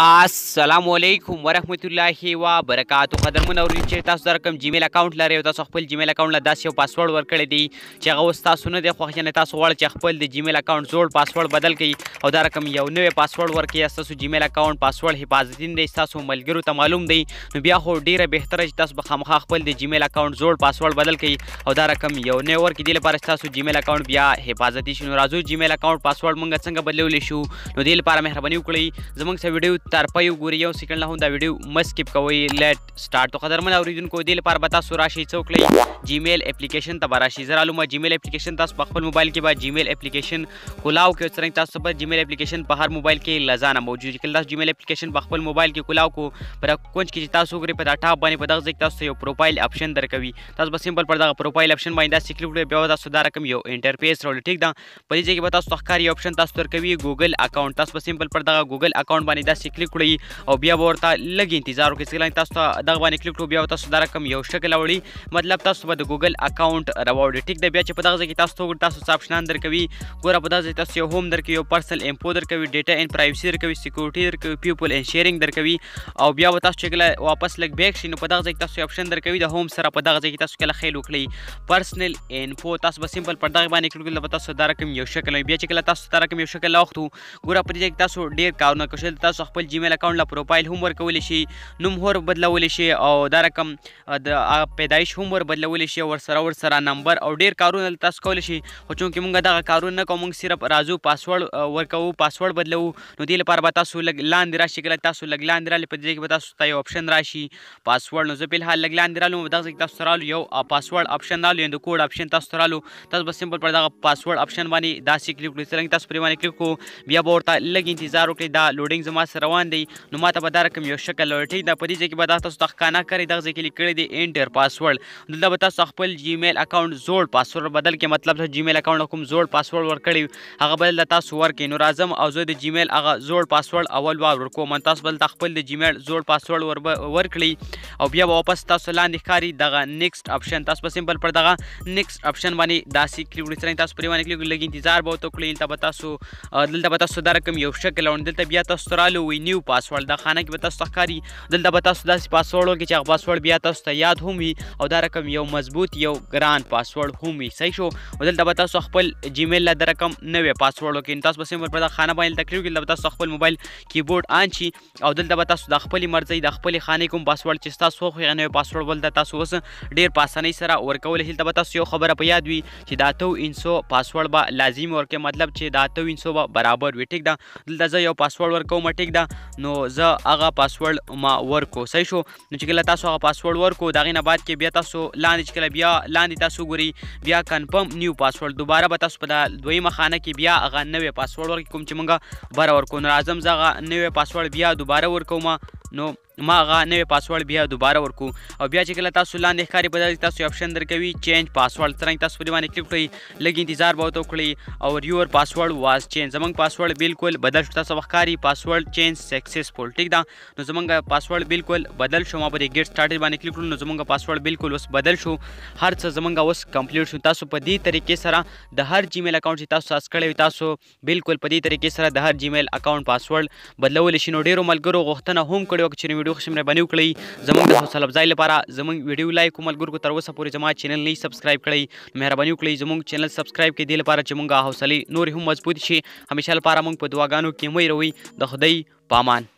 السلام علیکم ورحمت الله و برکاتو قدر مون اورین چې تاسو در کوم جیمیل اکاؤنٹ لري او تاسو خپل جیمیل اکاؤنٹ له داسې یو پاسورډ ورکړی دی چې هغه اوس تاسو نه دی خو ځنه تاسو وړ چې خپل د جیمیل اکاؤنٹ جوړ پاسورډ بدل کړي او دا رقم یو نوې پاسورډ ورکړي تاسو جیمیل اکاؤنٹ پاسورډ حفاظتي دی تاسو ملګرو ته معلوم دی نو بیا خو ډیره بهتره چې تاسو بخامخا خپل د جیمیل اکاؤنٹ جوړ پاسورډ بدل کړي او دا رقم یو نوې ورکړي دی لپاره تاسو جیمیل اکاؤنٹ بیا حفاظتي شنو راځو جیمیل اکاؤنٹ پاسورډ مونږ څنګه بدلولی شو نو دې لپاره مهرباني وکړئ زمونږ سره ویډیو تر په یو ګوري یو سکند له هم دا ویډیو مسکیپ کوي لیټ سٹارټ تو قدرمن اوریدونکو دې لپاره به تاسو راشي څوک لې جیمیل اپلیکیشن ته راشي زرا معلومه جیمیل اپلیکیشن تاسو په خپل موبایل کې به جیمیل اپلیکیشن کولاو کې څنګه تاسو په جیمیل اپلیکیشن په هر موبایل کې لزانه موجود کې تاسو جیمیل اپلیکیشن په خپل موبایل کې کولاو کو پر کونج کې تاسو ګوري په دا ټاپ باندې په دغه ځکه تاسو یو پروفایل اپشن درکوي تاسو به سیمپل پر دغه پروفایل اپشن باندې دا سکریپټ به تاسو دا رقم یو انټرفیس راول ټیک دا په دې کې به تاسو ښکاری اپشن تاسو درکوي ګوګل اکاؤنٹ تاسو په سیمپل پر دغه ګوګل اکاؤنٹ باندې دا باندې کلیک کړئ او بیا ورته لګي انتظار وکړئ چې تاسو ته دغه باندې کلیک کړو بیا تاسو دا رقم یو شکل اوړي مطلب تاسو به د ګوګل اکاؤنٹ راوړي ټیک دی بیا چې په دغه ځای کې تاسو ته تاسو اپشنان درکوي ګوره په دغه ځای تاسو یو هوم درکوي یو پرسنل امپو درکوي ډیټا ان پرایوسی درکوي سکیورټي درکوي پیپل ان شیرینګ درکوي او بیا تاسو چې کله واپس لګ بیک شي نو په دغه ځای کې تاسو اپشن درکوي د هوم سره په دغه ځای کې تاسو کله خیل وکړئ پرسنل انفو تاسو به سیمپل پر دغه باندې کلیک کړئ لکه تاسو دا رقم یو شکل بیا چې کله تاسو دا رقم یو شکل اوختو ګوره په دې کې تاسو ډیر کارونه کوشل تاسو خپل خپل جیمیل اکاونټ لا پروفایل هم ورکول شي نوم هور بدلول شي او دا رقم د پیدایش هم ور بدلول شي ور سره ور سره نمبر او ډیر کارونه تاسو کول شي خو چونکې موږ دغه کارونه کوم موږ صرف راځو پاسورډ ورکوو پاسورډ بدلو نو دې لپاره به تاسو لاندې راشي کله تاسو لاندې رالې په دې کې به تاسو ته یو اپشن راشي پاسورډ نو زه په الحال لاندې رالو دغه تاسو رالو یو پاسورډ اپشن رالو د کوډ اپشن تاسو رالو تاسو به سمپل پر دغه پاسورډ اپشن باندې داسې کلیک کړئ څنګه تاسو پرې باندې کلیک کو بیا به ورته لږ انتظار وکړئ دا لوډینګ زما سره روان دی نو ماته به دا رقم یو شکل ولټي دا په دې ځای کې به دا تاسو تخکانه کړئ دغه ځای کې لیکلی دی انټر پاسورډ دلته به تاسو خپل جیمیل اکاؤنٹ زوړ پاسورډ بدل کې مطلب چې جیمیل اکاؤنٹ کوم زوړ پاسورډ ورکړی هغه بدل تاسو ورکې نو راځم او زه د جیمیل هغه زوړ پاسورډ اول وار ورکوم تاسو بل خپل د جیمیل زوړ پاسورډ ورکړي او بیا واپس تاسو لاندې ښکاری دغه نیکسټ اپشن تاسو په سیمپل پر دغه نیکسټ اپشن باندې داسې کلیک وکړئ څنګه تاسو پرې باندې کلیک لګی انتظار به وکړئ دلته به تاسو دلته به تاسو دا رقم یو شکل او دلته بیا تاسو رالو وي نیو پاسورډ دا خانه کې به تاسو ښکاری دلته به تاسو داسې پاسورډ ولګئ چې هغه پاسورډ بیا تاسو ته یاد هم وي او دا رقم یو مضبوط یو ګران پاسورډ هم وي صحیح شو او دلته به تاسو خپل جیمیل لا دا رقم نوې پاسورډ وکړئ تاسو به سیمبل پر دا خانه باندې تقریر کې دلته تاسو خپل موبایل کیبورډ آن شي او دلته به تاسو د خپل مرزي د خپل خانه کوم پاسورډ چې تاسو خو غنوي پاسورډ ولته تاسو وس ډیر پاسانی سره ورکول هیل ته تاسو یو خبره په یاد وي چې دا 300 پاسورډ به لازم ورکه مطلب چې دا 300 به برابر وي ټیک دا دلته زه یو پاسورډ ورکوم ټیک دا نو زه هغه پاسورډ ما ورکو صحیح شو نو چې کله تاسو هغه پاسورډ ورکو دا غینه بعد کې بیا تاسو لاندې چې کله بیا لاندې تاسو ګوري بیا کنفرم نیو پاسورډ دوباره به تاسو په دویمه خانه کې بیا هغه نوې پاسورډ ورکوم چې مونږه بار ورکو نو اعظم زغه نوې پاسورډ بیا دوباره ورکوم نو ما هغه نوې پاسورډ بیا دوباره ورکو او بیا چې کله تاسو لاندې ښکاری بدل تاسو اپشن درکوي چینج پاسورډ ترنګ تاسو پرې باندې کلیک کړئ لګ انتظار به وکړئ او یور پاسورډ واز چینج زمنګ پاسورډ بالکل بدل شو تاسو ښکاری پاسورډ چینج سکسسفول ټیک دا نو زمنګ پاسورډ بالکل بدل شو ما په دې ګیټ سٹارټډ باندې کلیک کړو نو زمنګ پاسورډ بالکل اوس بدل شو هر څه زمنګ اوس کمپلیټ شو تاسو په دې طریقې سره د هر جیمیل اکاؤنٹ چې تاسو ساس کړی تاسو بالکل په دې طریقې سره د هر جیمیل اکاؤنٹ پاسورډ بدلول شي نو ډیرو ملګرو غوښتنه هم کړو چې ویډیو ویډیو خوشم را باندې وکړئ زموږ د حوصله افزای لپاره زموږ ویډیو لایک کومل ګورګو تر اوسه پورې زموږ چینل نه سبسکرایب کړئ مهرباني وکړئ زموږ چینل سبسکرایب کړئ د لپاره چې موږ حوصله نور هم مضبوط شي همیشه لپاره موږ په دعاګانو کې مې روي د خدای پامان